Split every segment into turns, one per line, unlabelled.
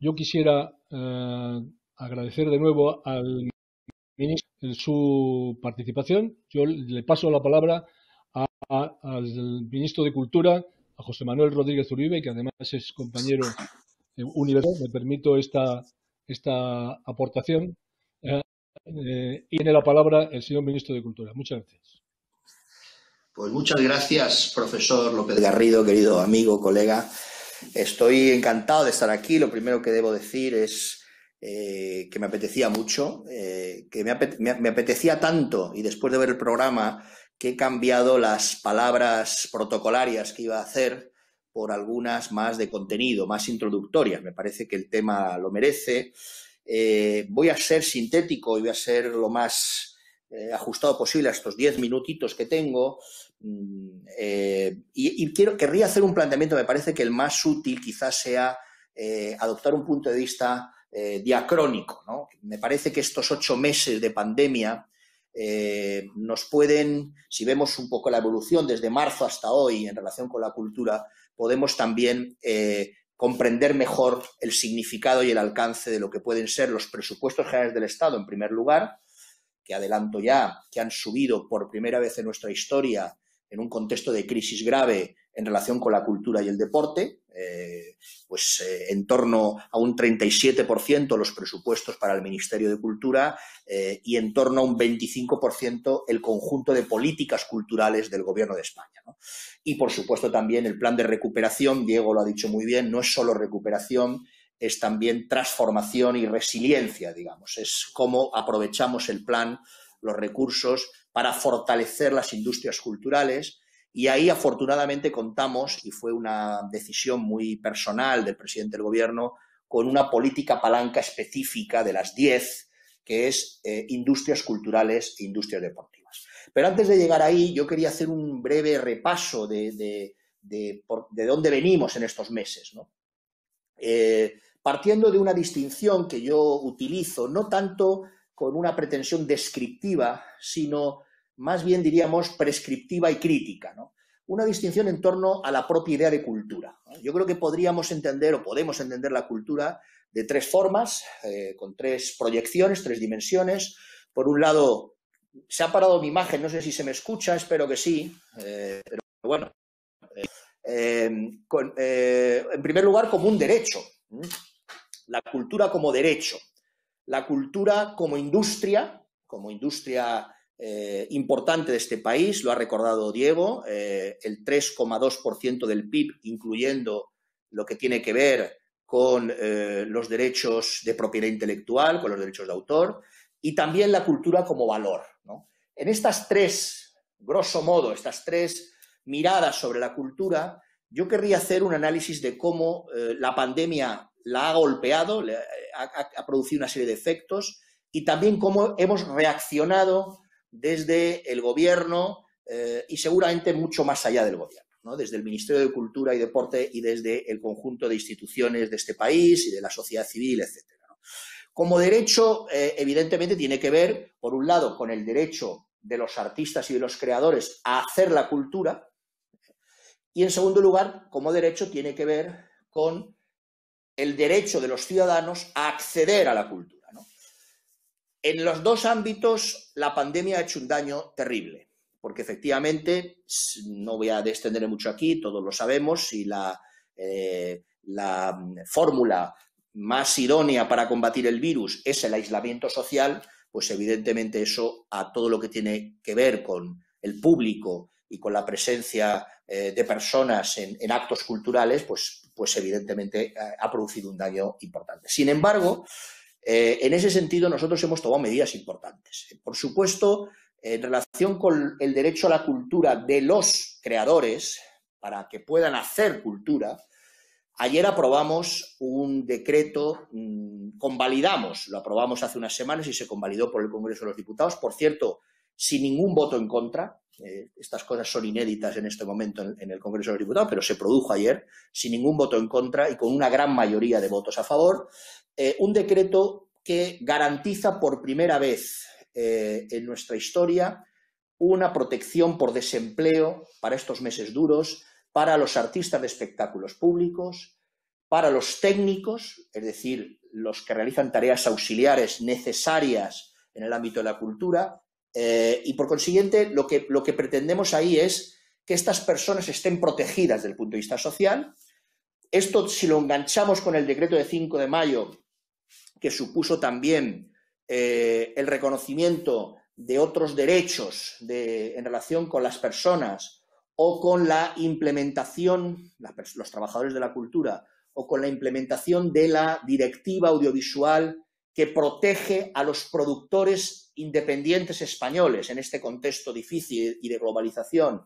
yo quisiera eh, agradecer de nuevo al ministro su participación. Yo le paso la palabra al ministro de Cultura, a José Manuel Rodríguez Uribe, que además es compañero universal, Me permito esta, aportación. Eh, eh, y tiene la palabra el señor ministro de Cultura. Muchas gracias. Pues muchas gracias, profesor López Garrido, querido amigo, colega. Estoy encantado de estar aquí. Lo primero que debo decir es eh, que me apetecía mucho, eh, que me, apetecía tanto y después de ver el programa que he cambiado las palabras protocolarias que iba a hacer por algunas más de contenido, más introductorias. Me parece que el tema lo merece. Eh, voy a ser sintético y voy a ser lo más eh, ajustado posible a estos diez minutitos que tengo. Mm, eh, y, quiero, querría hacer un planteamiento, me parece que el más útil quizás sea eh, adoptar un punto de vista diacrónico. Me parece que estos ocho meses de pandemia nos pueden, si vemos un poco la evolución desde marzo hasta hoy en relación con la cultura, podemos también comprender mejor el significado y el alcance de lo que pueden ser los presupuestos generales del Estado, en primer lugar, que adelanto ya, que han subido por primera vez en nuestra historia en un contexto de crisis grave en relación con la cultura y el deporte, eh, pues eh, en torno a un 37% los presupuestos para el Ministerio de Cultura eh, y en torno a un 25% el conjunto de políticas culturales del Gobierno de España. Y por supuesto también el plan de recuperación, Diego lo ha dicho muy bien, no es solo recuperación, es también transformación y resiliencia, digamos. Es cómo aprovechamos el plan, los recursos para fortalecer las industrias culturales. Y ahí, afortunadamente, contamos, y fue una decisión muy personal del presidente del gobierno, con una política palanca específica de las 10, que es eh, industrias culturales e industrias deportivas. Pero antes de llegar ahí, yo quería hacer un breve repaso de, de, dónde venimos en estos meses. Eh, partiendo de una distinción que yo utilizo, no tanto con una pretensión descriptiva, sino más bien diríamos prescriptiva y crítica. Una distinción en torno a la propia idea de cultura. Yo creo que podríamos entender o podemos entender la cultura de tres formas, eh, con tres proyecciones, tres dimensiones. Por un lado, se ha parado mi imagen, no sé si se me escucha, espero que sí, eh, pero bueno. Eh, en primer lugar, como un derecho la cultura como derecho, la cultura como industria, como industria eh, importante de este país, lo ha recordado Diego, eh, el 3,2% del PIB, incluyendo lo que tiene que ver con eh, los derechos de propiedad intelectual, con los derechos de autor, y también la cultura como valor. En estas tres, grosso modo, estas tres miradas sobre la cultura, yo querría hacer un análisis de cómo la pandemia la ha golpeado, eh, ha, producido una serie de efectos y también cómo hemos reaccionado desde el gobierno eh, y seguramente mucho más allá del gobierno, desde el Ministerio de Cultura y Deporte y desde el conjunto de instituciones de este país y de la sociedad civil, etc. Como derecho, eh, evidentemente, tiene que ver, por un lado, con el derecho de los artistas y de los creadores a hacer la cultura, y en segundo lugar, como derecho, tiene que ver con el derecho de los ciudadanos a acceder a la cultura. En los dos ámbitos, la pandemia ha hecho un daño terrible, porque efectivamente, no voy a descender mucho aquí, todos lo sabemos, y la, eh, la fórmula más idónea para combatir el virus es el aislamiento social, pues evidentemente eso a todo lo que tiene que ver con el público y con la presencia eh, de personas en, en actos culturales, pues pues evidentemente eh, ha producido un daño importante. Sin embargo, eh, en ese sentido nosotros hemos tomado medidas importantes. Por supuesto, en relación con el derecho a la cultura de los creadores, para que puedan hacer cultura, ayer aprobamos un decreto, mm, convalidamos, lo aprobamos hace unas semanas y se convalidó por el Congreso de los Diputados, por cierto, sin ningún voto en contra, eh, estas cosas son inéditas en este momento en, el Congreso de los Diputados, pero se produjo ayer sin ningún voto en contra y con una gran mayoría de votos a favor, eh, un decreto que garantiza por primera vez eh, en nuestra historia una protección por desempleo para estos meses duros, para los artistas de espectáculos públicos, para los técnicos, es decir, los que realizan tareas auxiliares necesarias en el ámbito de la cultura, eh, y por consiguiente, lo que, lo que pretendemos ahí es que estas personas estén protegidas desde el punto de vista social. Esto, si lo enganchamos con el decreto de 5 de mayo, que supuso también eh, el reconocimiento de otros derechos de, en relación con las personas o con la implementación, los trabajadores de la cultura, o con la implementación de la directiva audiovisual que protege a los productores independientes españoles en este contexto difícil y de globalización.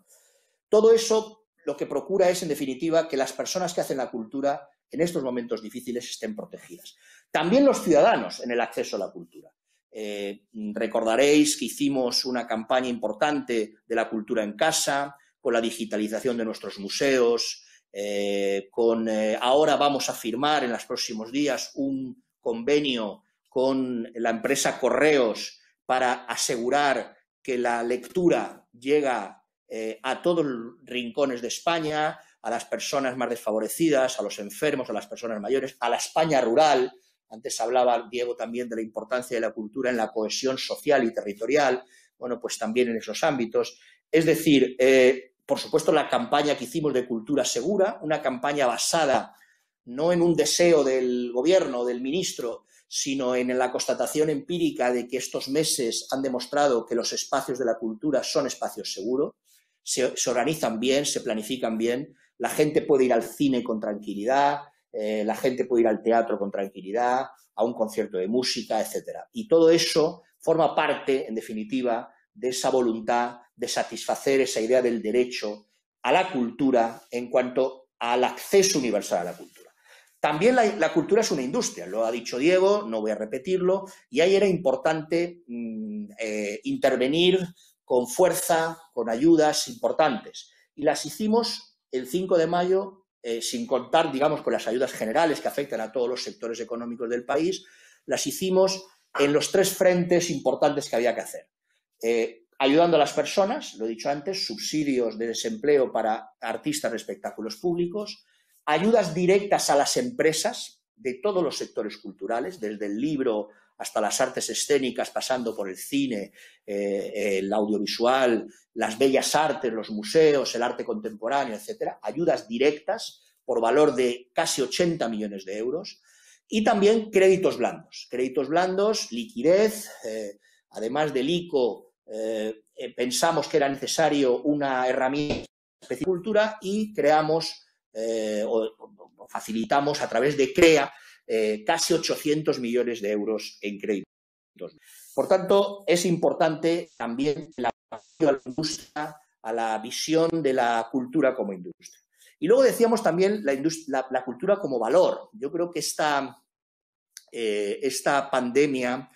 Todo eso lo que procura es, en definitiva, que las personas que hacen la cultura en estos momentos difíciles estén protegidas. También los ciudadanos en el acceso a la cultura. Eh, recordaréis que hicimos una campaña importante de la cultura en casa, con la digitalización de nuestros museos, eh, con eh, ahora vamos a firmar en los próximos días un convenio con la empresa Correos para asegurar que la lectura llega eh, a todos los rincones de España, a las personas más desfavorecidas, a los enfermos, a las personas mayores, a la España rural. Antes hablaba Diego también de la importancia de la cultura en la cohesión social y territorial. Bueno, pues también en esos ámbitos. Es decir, eh, por supuesto, la campaña que hicimos de cultura segura, una campaña basada no en un deseo del gobierno, del ministro, sino en la constatación empírica de que estos meses han demostrado que los espacios de la cultura son espacios seguros, se, organizan bien, se planifican bien, la gente puede ir al cine con tranquilidad, eh, la gente puede ir al teatro con tranquilidad, a un concierto de música, etcétera. Y todo eso forma parte, en definitiva, de esa voluntad de satisfacer esa idea del derecho a la cultura en cuanto al acceso universal a la cultura. También la, cultura es una industria, lo ha dicho Diego, no voy a repetirlo, y ahí era importante mm, eh, intervenir con fuerza, con ayudas importantes. Y las hicimos el 5 de mayo, eh, sin contar, digamos, con las ayudas generales que afectan a todos los sectores económicos del país, las hicimos en los tres frentes importantes que había que hacer. Eh, ayudando a las personas, lo he dicho antes, subsidios de desempleo para artistas de espectáculos públicos, ayudas directas a las empresas de todos los sectores culturales, desde el libro hasta las artes escénicas, pasando por el cine, eh, el audiovisual, las bellas artes, los museos, el arte contemporáneo, etcétera, ayudas directas por valor de casi 80 millones de euros y también créditos blandos, créditos blandos, liquidez, eh, además del ICO, eh, pensamos que era necesario una herramienta de cultura y creamos eh, o, facilitamos a través de CREA eh, casi 800 millones de euros en créditos. Por tanto, es importante también la industria, a la visión de la cultura como industria. Y luego decíamos también la, cultura como valor. Yo creo que esta, eh, esta pandemia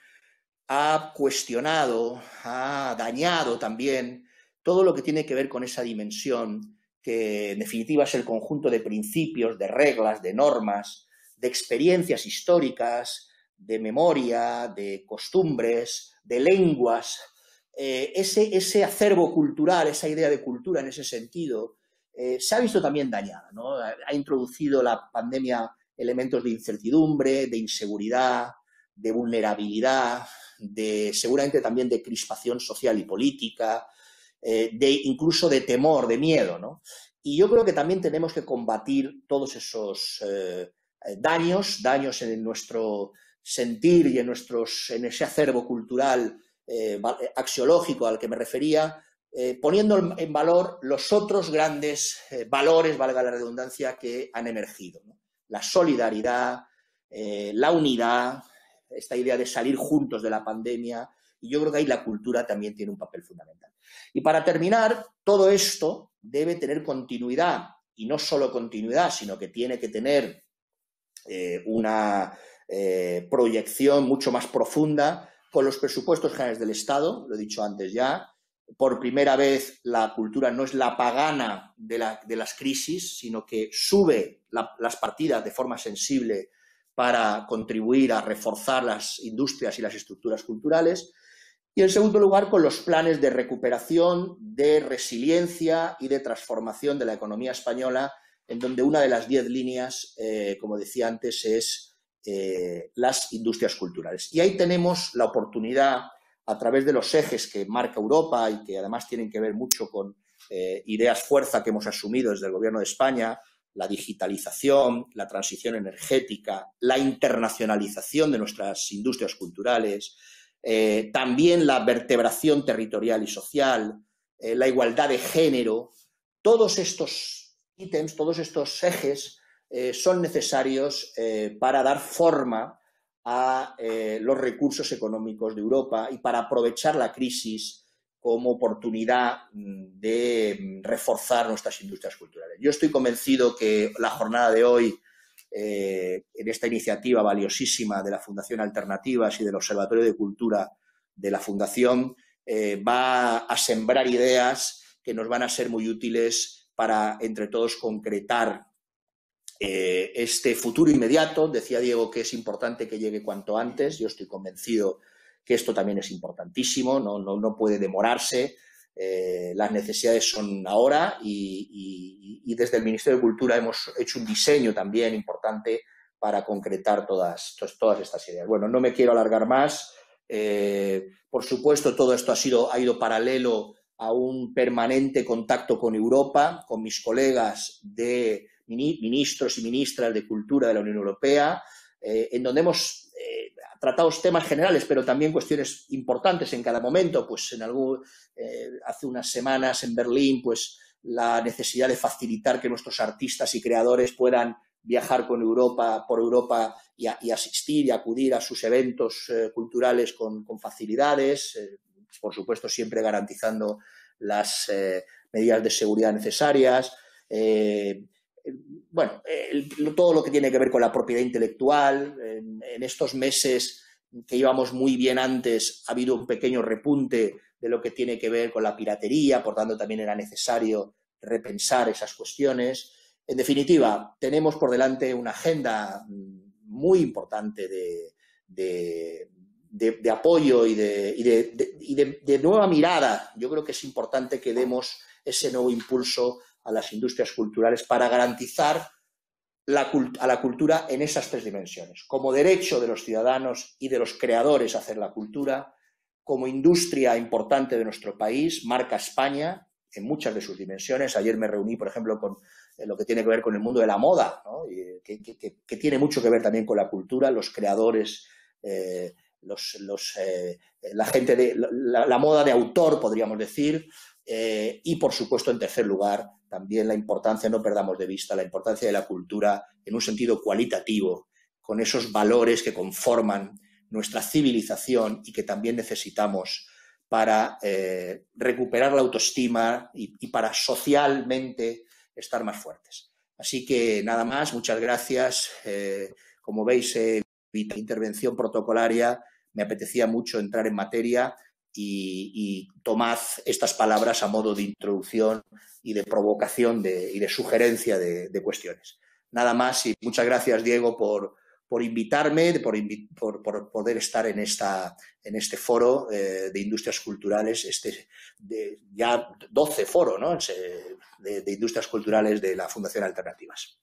ha cuestionado, ha dañado también todo lo que tiene que ver con esa dimensión que en definitiva es el conjunto de principios, de reglas, de normas, de experiencias históricas, de memoria, de costumbres, de lenguas. Eh, ese, acervo cultural, esa idea de cultura en ese sentido, eh, se ha visto también dañada. Ha introducido la pandemia elementos de incertidumbre, de inseguridad, de vulnerabilidad, de seguramente también de crispación social y política, eh, de, incluso de temor, de miedo, Y yo creo que también tenemos que combatir todos esos eh, daños, daños en nuestro sentir y en, ese acervo cultural eh, axiológico al que me refería, poniendo en valor los otros grandes valores, valga la redundancia, que han emergido. La solidaridad, la unidad, esta idea de salir juntos de la pandemia, y yo creo que ahí la cultura también tiene un papel fundamental. Y para terminar, todo esto debe tener continuidad, y no solo continuidad, sino que tiene que tener eh, una eh, proyección mucho más profunda con los presupuestos generales del Estado, lo he dicho antes ya. Por primera vez, la cultura no es la pagana de, las crisis, sino que sube las partidas de forma sensible para contribuir a reforzar las industrias y las estructuras culturales. Y en segundo lugar, con los planes de recuperación, de resiliencia y de transformación de la economía española, en donde una de las diez líneas, eh, como decía antes, es eh, las industrias culturales. Y ahí tenemos la oportunidad, a través de los ejes que marca Europa y que además tienen que ver mucho con eh, ideas fuerza que hemos asumido desde el Gobierno de España, la digitalización, la transición energética, la internacionalización de nuestras industrias culturales, eh, también la vertebración territorial y social, eh, la igualdad de género, todos estos ítems, todos estos ejes eh, son necesarios para dar forma a los recursos económicos de Europa y para aprovechar la crisis como oportunidad mm, de mm, reforzar nuestras industrias culturales. Yo estoy convencido que la jornada de hoy eh, en esta iniciativa valiosísima de la Fundación Alternativas y del Observatorio de Cultura de la Fundación, eh, va a sembrar ideas que nos van a ser muy útiles para, entre todos, concretar eh, este futuro inmediato. Decía Diego que es importante que llegue cuanto antes. Yo estoy convencido que esto también es importantísimo, no puede demorarse. Eh, las necesidades son ahora y, desde el Ministerio de Cultura hemos hecho un diseño también importante para concretar todas, todas estas ideas. Bueno, no me quiero alargar más. Eh, por supuesto, todo esto ha, sido, ha ido paralelo a un permanente contacto con Europa, con mis colegas de ministros y ministras de Cultura de la Unión Europea, eh, en donde hemos tratados temas generales, pero también cuestiones importantes en cada momento. Pues en algún, eh, hace unas semanas en Berlín, pues la necesidad de facilitar que nuestros artistas y creadores puedan viajar con Europa, por Europa y, asistir y acudir a sus eventos eh, culturales con, facilidades, eh, por supuesto siempre garantizando las medidas de seguridad necesarias bueno, todo lo que tiene que ver con la propiedad intelectual. En, estos meses que íbamos muy bien antes, ha habido un pequeño repunte de lo que tiene que ver con la piratería, por tanto también era necesario repensar esas cuestiones. En definitiva, tenemos por delante una agenda mm, muy importante de, apoyo y, y de nueva mirada. Yo creo que es importante que demos ese nuevo impulso a las industrias culturales para garantizar a la cultura en esas tres dimensiones, como derecho de los ciudadanos y de los creadores a hacer la cultura, como industria importante de nuestro país, marca España en muchas de sus dimensiones. Ayer me reuní, por ejemplo, con eh, lo que tiene que ver con el mundo de la moda, eh, que, tiene mucho que ver también con la cultura, los creadores. Eh, los, la gente de la, moda de autor, podríamos decir, eh, y, por supuesto, en tercer lugar, también la importancia, no perdamos de vista, la importancia de la cultura en un sentido cualitativo, con esos valores que conforman nuestra civilización y que también necesitamos para eh, recuperar la autoestima y, para socialmente estar más fuertes. Así que nada más, muchas gracias. Eh, como veis, eh, intervención protocolaria, me apetecía mucho entrar en materia y, tomad estas palabras a modo de introducción y de provocación y de sugerencia de, cuestiones. Nada más y muchas gracias, Diego, por, invitarme, por, poder estar en, esta, en este foro eh, de industrias culturales, este ya 12 foro de industrias culturales de la Fundación Alternativas.